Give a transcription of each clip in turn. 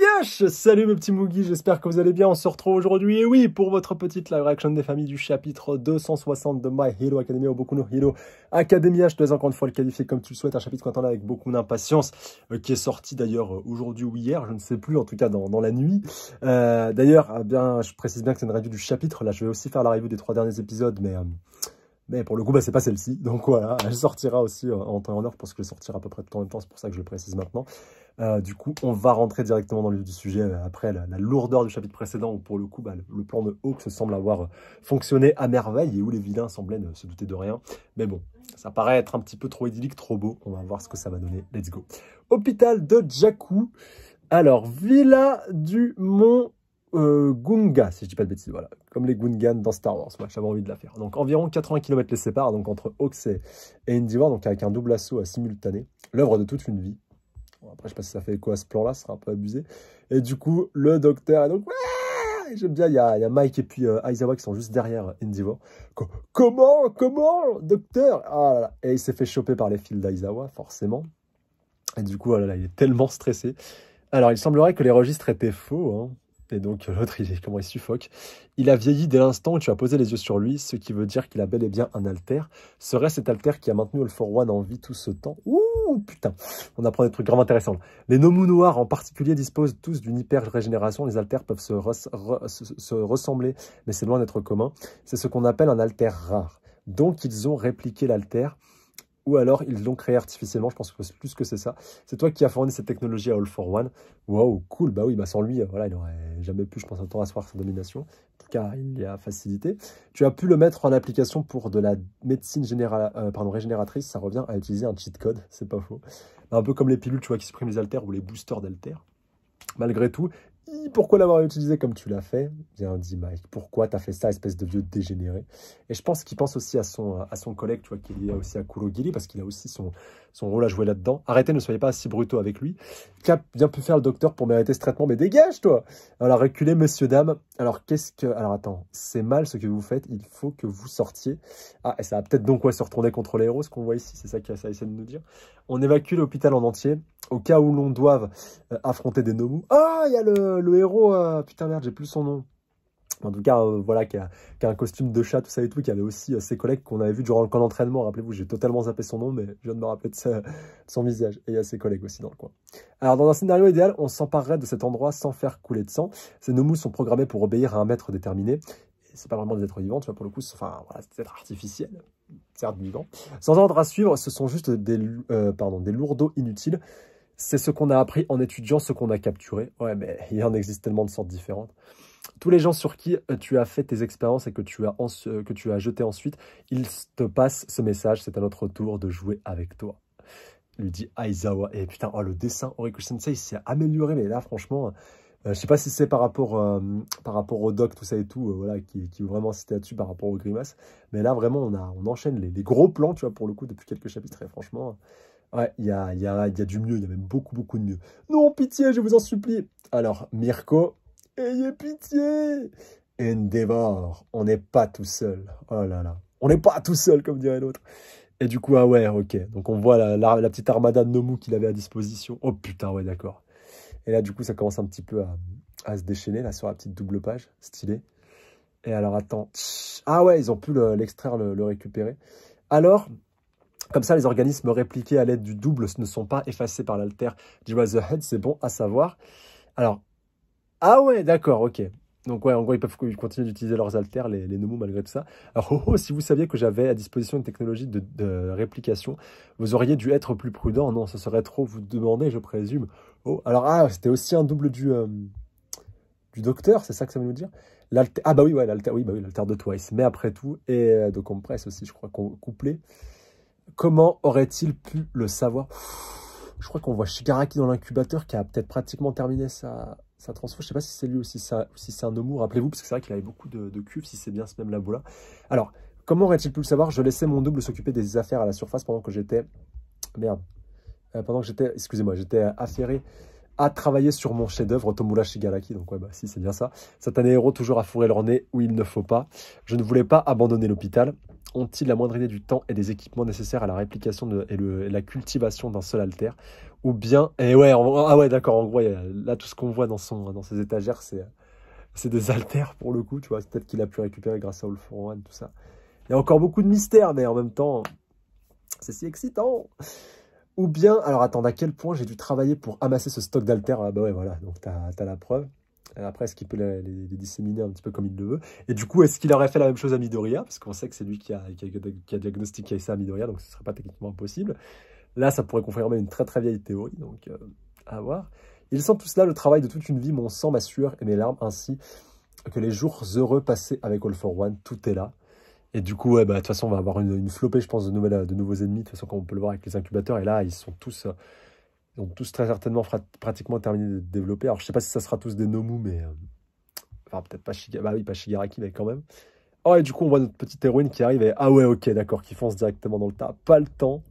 Yash Salut mes petits Moogies, j'espère que vous allez bien, on se retrouve aujourd'hui, et oui, pour votre petite live reaction des familles du chapitre 260 de My Hero Academia ou Boku no Hero Academia, je te laisse encore une fois le qualifier comme tu le souhaites, un chapitre qu'on avec beaucoup d'impatience, euh, qui est sorti d'ailleurs euh, aujourd'hui ou hier, je ne sais plus, en tout cas dans, dans la nuit. Euh, d'ailleurs, ah bien, je précise bien que c'est une review du chapitre, là je vais aussi faire la review des trois derniers épisodes, mais... mais pour le coup, bah, c'est pas celle-ci. Donc voilà, elle sortira aussi en temps et en heure parce que je sortira à peu près tout en temps. C'est pour ça que je le précise maintenant. Euh, du coup, on va rentrer directement dans le sujet euh, après la, lourdeur du chapitre précédent où, pour le coup, bah, le, plan de Hawks semble avoir euh, fonctionné à merveille et où les vilains semblaient ne se douter de rien. Mais bon, ça paraît être un petit peu trop idyllique, trop beau. On va voir ce que ça va donner. Let's go. Hôpital de Jakku. Alors, Villa du Mont Gunga, si je dis pas de bêtises, voilà. Comme les Gungans dans Star Wars, moi j'avais envie de la faire. Donc environ 80 km les séparent, donc entre Hawks et, Indivore, donc avec un double assaut à simultané, l'œuvre de toute une vie, après, je sais pas si ça fait écho à ce plan-là, ce sera un peu abusé. Et du coup, le docteur est donc... J'aime bien, il y, a, Mike et puis euh, Aizawa qui sont juste derrière euh, Indivo. comment Comment Docteur ah Et il s'est fait choper par les fils d'Aizawa, forcément. Et du coup, oh il est tellement stressé. Alors, il semblerait que les registres étaient faux. Hein. Et donc euh, l'autre, il, comment il suffoque. Il a vieilli dès l'instant où tu as posé les yeux sur lui, ce qui veut dire qu'il a bel et bien un alter. Serait cet alter qui a maintenu le For One en vie tout ce temps Ouh, putain On apprend des trucs vraiment intéressants. Les Nomu noirs en particulier disposent tous d'une hyper-régénération. Les alters peuvent se, se ressembler, mais c'est loin d'être commun. C'est ce qu'on appelle un alter rare. Donc ils ont répliqué l'alter ou alors ils l'ont créé artificiellement, je pense que c'est plus que c'est ça. C'est toi qui as fourni cette technologie à All for One. Waouh, cool, bah oui, bah sans lui, voilà, il n'aurait jamais pu, je pense, attendre asseoir sa domination. En tout cas, il y a facilité. Tu as pu le mettre en application pour de la médecine générale, euh, pardon, régénératrice, ça revient à utiliser un cheat code, c'est pas faux. Bah, un peu comme les pilules, tu vois, qui suppriment les alter ou les boosters d'alter. Malgré tout, pourquoi l'avoir utilisé comme tu l'as fait Bien dit Mike, pourquoi t'as fait ça, espèce de vieux dégénéré Et je pense qu'il pense aussi à son, à son collègue, tu vois, qui est lié aussi à Kurogiri, parce qu'il a aussi son, rôle à jouer là-dedans. Arrêtez, ne soyez pas si brutaux avec lui. Qu'a bien pu faire le docteur pour mériter ce traitement, mais dégage toi Alors reculez, messieurs, dames. Alors qu'est-ce que... Alors attends, c'est mal ce que vous faites, il faut que vous sortiez. Ah, et ça va peut-être donc se retourner contre les héros, ce qu'on voit ici, c'est ça qu'il essaie de nous dire. On évacue l'hôpital en entier, au cas où l'on doive euh, affronter des Nomu. Ah, il y a le, héros, euh, putain merde, j'ai plus son nom. En tout cas, euh, voilà, qui a, un costume de chat, tout ça et tout, qui avait aussi ses collègues qu'on avait vus durant le camp d'entraînement. Rappelez-vous, j'ai totalement zappé son nom, mais je viens de me rappeler de, son visage. Et il y a ses collègues aussi dans le coin. Alors, dans un scénario idéal, on s'emparerait de cet endroit sans faire couler de sang. Ces nomous sont programmés pour obéir à un maître déterminé. C'est pas vraiment des êtres vivants, tu vois, pour le coup, c'est enfin, des êtres artificiels, certes vivants. Sans ordre à suivre, ce sont juste des, pardon, des inutiles c'est ce qu'on a appris en étudiant, ce qu'on a capturé. Ouais, mais il y en existe tellement de sortes différentes. Tous les gens sur qui euh, tu as fait tes expériences et que tu as, euh, que tu as jeté ensuite, ils te passent ce message, c'est à notre tour de jouer avec toi. Lui dit Aizawa. Et putain, oh, le dessin Oriku Sensei s'est amélioré, mais là, franchement, je euh, je sais pas si c'est par, rapport par rapport au doc, tout ça et tout, voilà, qui, qui vraiment cité là-dessus par rapport aux grimaces. Mais là, vraiment, on, a, on enchaîne les, les, gros plans, tu vois, pour le coup, depuis quelques chapitres. Et franchement, Ouais, il y a, y, a, du mieux, il y a même beaucoup, beaucoup de mieux. Non, pitié, je vous en supplie. Alors, Mirko, ayez pitié. Endeavor, on n'est pas tout seul. Oh là là, on n'est pas tout seul, comme dirait l'autre. Et du coup, ah ouais, ok. Donc on voit la, petite armada de Nomu qu'il avait à disposition. Oh putain, ouais, d'accord. Et là, du coup, ça commence un petit peu à, se déchaîner, là, sur la petite double page, stylée. Et alors, attends. Ah ouais, ils ont pu l'extraire, le récupérer. Alors, comme ça, les organismes répliqués à l'aide du double ne sont pas effacés par l'altère du the head, c'est bon à savoir. Alors, ah ouais, d'accord, ok. Donc ouais, en gros, ils peuvent continuer d'utiliser leurs alters, les, les malgré tout ça. Alors, oh, oh, si vous saviez que j'avais à disposition une technologie de, de, réplication, vous auriez dû être plus prudent. Non, ce serait trop vous demander, je présume. Oh, alors, ah, c'était aussi un double du, euh, du docteur, c'est ça que ça veut nous dire Ah bah oui, ouais, l'altère oui, bah oui, de Twice. Mais après tout, et euh, de Compress aussi, je crois, couplé. Comment aurait-il pu le savoir Je crois qu'on voit Shigaraki dans l'incubateur qui a peut-être pratiquement terminé sa, sa transfo. Je ne sais pas si c'est lui ou si c'est un, Rappelez-vous, parce que c'est vrai qu'il avait beaucoup de, cuves, si c'est bien ce même labo-là. Alors, comment aurait-il pu le savoir Je laissais mon double s'occuper des affaires à la surface pendant que j'étais... Merde. Euh, pendant que j'étais... Excusez-moi, j'étais affairé à travailler sur mon chef-d'œuvre Tomura Shigaraki. Donc, ouais, bah, si, c'est bien ça. Certains héros toujours à fourrer leur nez où il ne faut pas. Je ne voulais pas abandonner l'hôpital ont-ils la moindre idée du temps et des équipements nécessaires à la réplication de, et, la cultivation d'un seul alter Ou bien, et ouais, ah ouais, d'accord, en gros, là, tout ce qu'on voit dans, son, dans ses étagères, c'est, c'est des alters pour le coup, tu vois, c'est peut-être qu'il a pu récupérer grâce à All et One, tout ça. Il y a encore beaucoup de mystères, mais en même temps, c'est si excitant Ou bien, alors attends, à quel point j'ai dû travailler pour amasser ce stock d'alters Ah bah ouais, voilà, donc t'as as la preuve. Après, est-ce qu'il peut les, disséminer un petit peu comme il le veut Et du coup, est-ce qu'il aurait fait la même chose à Midoriya Parce qu'on sait que c'est lui qui a, qui, a, diagnostiqué ça à Midoriya, donc ce ne serait pas techniquement impossible. Là, ça pourrait confirmer une très très vieille théorie, donc euh, à voir. Ils sent tous là, le travail de toute une vie, mon sang, ma sueur et mes larmes, ainsi que les jours heureux passés avec All for One, tout est là. Et du coup, bah, de toute façon, on va avoir une, flopée, je pense, de, nouvelles, de nouveaux ennemis, de toute façon, comme on peut le voir avec les incubateurs. Et là, ils sont tous... Donc tous très certainement pratiquement terminé de développer. Alors je sais pas si ça sera tous des Nomu, mais... Euh, enfin peut-être bah pas, Shigaraki, mais quand même. Oh et du coup on voit notre petite héroïne qui arrive et... Ah ouais ok d'accord, qui fonce directement dans le tas. Pas le temps.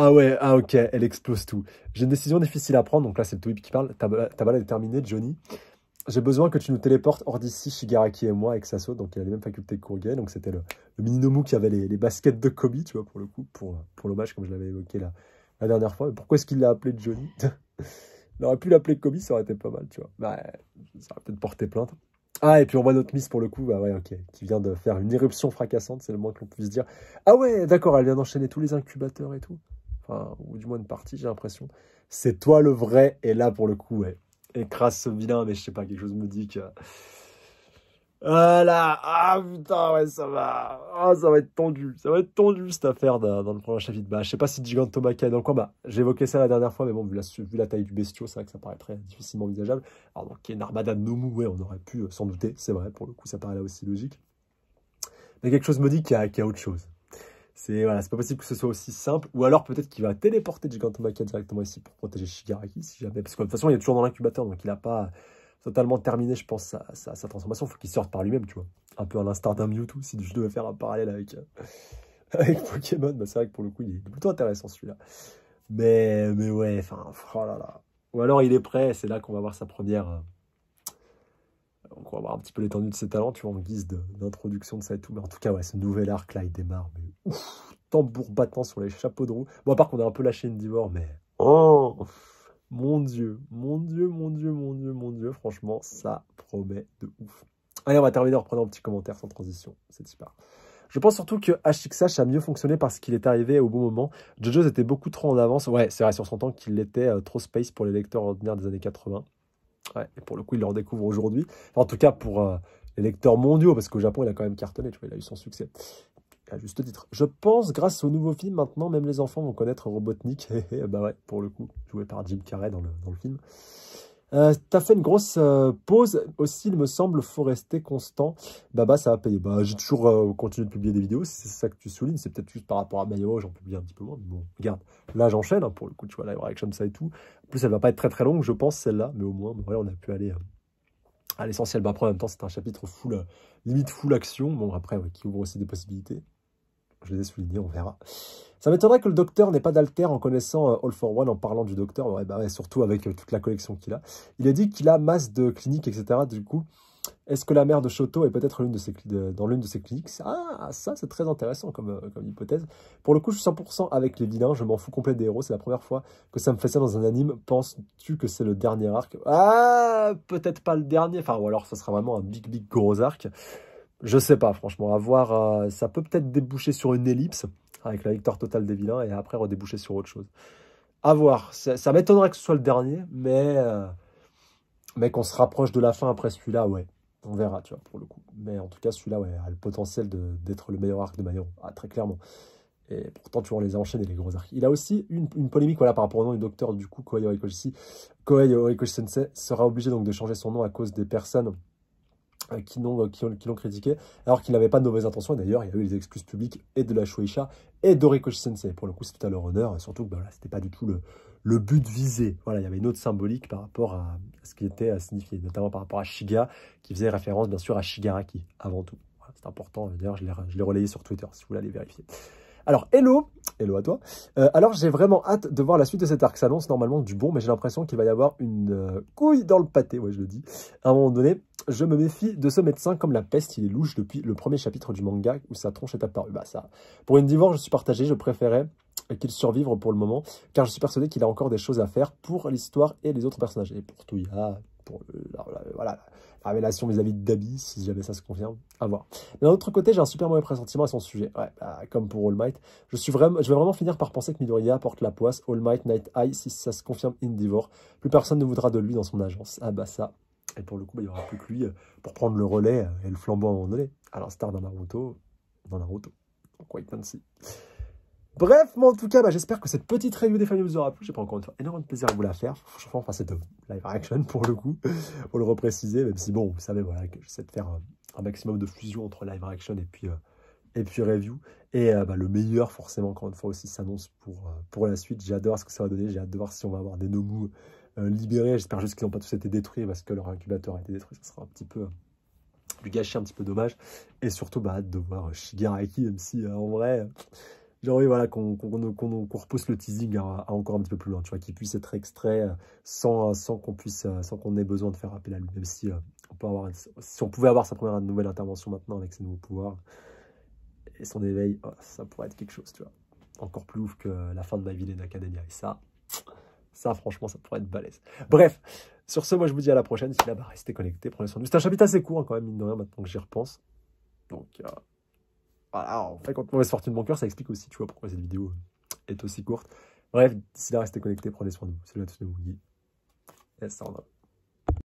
Ah ouais, ah ok, elle explose tout. J'ai une décision difficile à prendre, donc là c'est le Twip qui parle. Ta, ta est terminée, Johnny. J'ai besoin que tu nous téléportes hors d'ici, Shigaraki et moi, avec Sasso. Donc, il a les mêmes facultés que Donc, c'était le, mini Nomu qui avait les, baskets de Kobe, tu vois, pour le coup, pour, pour l'hommage, comme je l'avais évoqué là la dernière fois. pourquoi est-ce qu'il l'a appelé Johnny Il aurait pu l'appeler Kobe, ça aurait été pas mal, tu vois. Bah, ça aurait peut-être porté plainte. Ah, et puis on voit notre Miss pour le coup, bah ouais, ok, qui vient de faire une éruption fracassante, c'est le moins que l'on puisse dire. Ah ouais, d'accord, elle vient d'enchaîner tous les incubateurs et tout. Enfin, ou du moins une partie, j'ai l'impression. C'est toi le vrai, et là pour le coup, ouais, écrase ce vilain, mais je sais pas, quelque chose me dit que voilà. Ah putain, ouais, ça va. Ah, ça va être tendu. Ça va être tendu cette affaire dans, le prochain chapitre. Bah, je sais pas si Gigantomachia est dans le coin. Bah, j'ai ça la dernière fois, mais bon, vu la, vu la taille du bestiau, c'est vrai que ça paraît très difficilement envisageable. Alors, donc, il y a Nomu, ouais, on aurait pu euh, s'en douter. C'est vrai, pour le coup, ça paraît là aussi logique. Mais quelque chose me dit qu'il y, a autre chose. C'est voilà, pas possible que ce soit aussi simple. Ou alors peut-être qu'il va téléporter Gigantomachia directement ici pour protéger Shigaraki, si jamais. Parce que de toute façon, il est toujours dans l'incubateur, donc il n'a pas totalement terminé, je pense, sa, sa, transformation. Faut il faut qu'il sorte par lui-même, tu vois. Un peu à l'instar d'un Mewtwo, si je devais faire un parallèle avec, euh, Pokémon. Bah, c'est vrai que pour le coup, il est plutôt intéressant celui-là. Mais, mais ouais, enfin, oh là là. Ou alors il est prêt, c'est là qu'on va voir sa première. Euh, on va voir un petit peu l'étendue de ses talents, tu vois, en guise d'introduction de, ça et tout. Mais en tout cas, ouais, ce nouvel arc là, il démarre. Mais ouf, tambour battant sur les chapeaux de roue. bon, à part qu'on a un peu lâché une divorce, mais. Oh! Mon Dieu, mon Dieu, mon Dieu, mon Dieu, mon Dieu. Franchement, ça promet de ouf. Allez, on va terminer en reprenant un petit commentaire sans transition. C'est super. Je pense surtout que HXH a mieux fonctionné parce qu'il est arrivé au bon moment. Jojo était beaucoup trop en avance. Ouais, c'est vrai, sur son temps qu'il était euh, trop space pour les lecteurs ordinaires des années 80. Ouais, et pour le coup, il le redécouvre aujourd'hui. en tout cas, pour euh, les lecteurs mondiaux, parce qu'au Japon, il a quand même cartonné, tu vois, il a eu son succès juste titre. Je pense, grâce au nouveau film, maintenant, même les enfants vont connaître Robotnik. et eh, eh, bah ouais, pour le coup, joué par Jim Carrey dans le, film. Euh, T'as fait une grosse euh, pause aussi, il me semble, faut rester constant. Bah bah ça a payé. Bah j'ai toujours euh, continué de publier des vidéos, c'est ça que tu soulignes. C'est peut-être juste par rapport à Mayo, j'en publie un petit peu moins. Mais bon, regarde, là j'enchaîne hein, pour le coup, tu vois, live avec ça et tout. En plus elle va pas être très très longue, je pense celle-là, mais au moins, on a pu aller euh, à l'essentiel. Bah après en même temps c'est un chapitre full, limite full action. Bon après qui ouvre aussi des possibilités. Je les ai soulignés, on verra. Ça m'étonnerait que le docteur n'ait pas d'alter en connaissant euh, All for One, en parlant du docteur, ouais, bah surtout avec euh, toute la collection qu'il a. Il a dit qu'il a masse de cliniques, etc. Du coup, est-ce que la mère de Choto est peut-être l'une de dans l'une de ses cliniques Ah, ça c'est très intéressant comme, euh, comme, hypothèse. Pour le coup, je suis 100% avec les vilains, je m'en fous complètement des héros, c'est la première fois que ça me fait ça dans un anime. Penses-tu que c'est le dernier arc Ah, peut-être pas le dernier, enfin, ou alors ça sera vraiment un big, big gros arc. Je sais pas, franchement. À voir, euh, ça peut peut-être déboucher sur une ellipse avec la victoire totale des vilains et après redéboucher sur autre chose. À voir. Ça, m'étonnerait que ce soit le dernier, mais, euh, mais qu'on se rapproche de la fin après celui-là, ouais. On verra, tu vois, pour le coup. Mais en tout cas, celui-là, ouais, a le potentiel d'être le meilleur arc de Maillon. Ah, très clairement. Et pourtant, tu vois, on les a enchaînés, les gros arcs. Il a aussi une, polémique voilà, par rapport au nom du docteur, du coup, Koei Horikoshi. Sensei sera obligé donc de changer son nom à cause des personnes euh, euh, qui l'ont critiqué, alors qu'il n'avait pas de mauvaises intentions. D'ailleurs, il y a eu les excuses publiques et de la Shueisha et de Sensei. Pour le coup, c'était à leur honneur, surtout que bah, ce n'était pas du tout le, le, but visé. Voilà, il y avait une autre symbolique par rapport à ce qui était à signifier, notamment par rapport à Shiga, qui faisait référence bien sûr à Shigaraki avant tout. c'est important, d'ailleurs, je l'ai relayé sur Twitter si vous voulez aller vérifier. Alors, hello Hello à toi. Euh, alors, j'ai vraiment hâte de voir la suite de cet arc. Ça annonce normalement du bon, mais j'ai l'impression qu'il va y avoir une couille dans le pâté, ouais, je le dis, à un moment donné je me méfie de ce médecin comme la peste, il est louche depuis le premier chapitre du manga où sa tronche est apparue. Bah ça, pour une divorce, je suis partagé, je préférais qu'il survive pour le moment, car je suis persuadé qu'il a encore des choses à faire pour l'histoire et les autres personnages. Et pour Touya, pour la, révélation vis-à-vis de d'Abi, si jamais ça se confirme, à voir. Mais d'un autre côté, j'ai un super mauvais pressentiment à son sujet. Bah, comme pour All Might, je, suis vraiment, je vais vraiment finir par penser que Midoriya porte la poisse. All Might, Night Eye, si ça se confirme, Indivore. Plus personne ne voudra de lui dans son agence. Ah bah ça, et pour le coup, bah, il n'y aura plus que lui euh, pour prendre le relais euh, et le flambeau à un moment donné, à l'instar d'un Naruto, dans Naruto. Donc, wait and Bref, moi en tout cas, bah, j'espère que cette petite review des familles vous aura plu. J'ai pas encore une fois énormément de plaisir à vous la faire. Franchement, enfin, c'est euh, live action pour le coup, pour le repréciser, même si bon, vous savez voilà, que j'essaie de faire un, maximum de fusion entre live action et puis, et puis review. Et bah, le meilleur, forcément, encore une fois aussi, s'annonce pour, pour la suite. J'adore ce que ça va donner. J'ai hâte de voir si on va avoir des Nomu euh, libérés. J'espère juste qu'ils n'ont pas tous été détruits parce que leur incubateur a été détruit. Ça sera un petit peu euh, du gâchis, un petit peu dommage. Et surtout, bah, de voir euh, Shigaraki, même si en vrai, j'ai envie voilà, qu'on repousse le teasing à, encore un petit peu plus loin, tu vois, qu'il puisse être extrait sans, sans qu'on puisse, sans qu'on ait besoin de faire appel à lui, même si on peut avoir, si on pouvait avoir sa première nouvelle intervention maintenant avec ses nouveaux pouvoirs et son éveil, oh, ça pourrait être quelque chose, tu vois. Encore plus ouf que la fin de My Villain Academia. Et ça, ça, franchement, ça pourrait être balèze. Bref, sur ce, moi, je vous dis à la prochaine. Si là, bah, restez connectés, prenez soin de vous. C'est un chapitre assez court, hein, quand même, mine de rien, maintenant que j'y repense. Donc, euh, voilà, en fait, quand mauvaise fortune de mon ça explique aussi, tu vois, pourquoi cette vidéo est aussi courte. Bref, d'ici là, restez connectés, prenez soin de vous. Salut à tous Et ça, on a...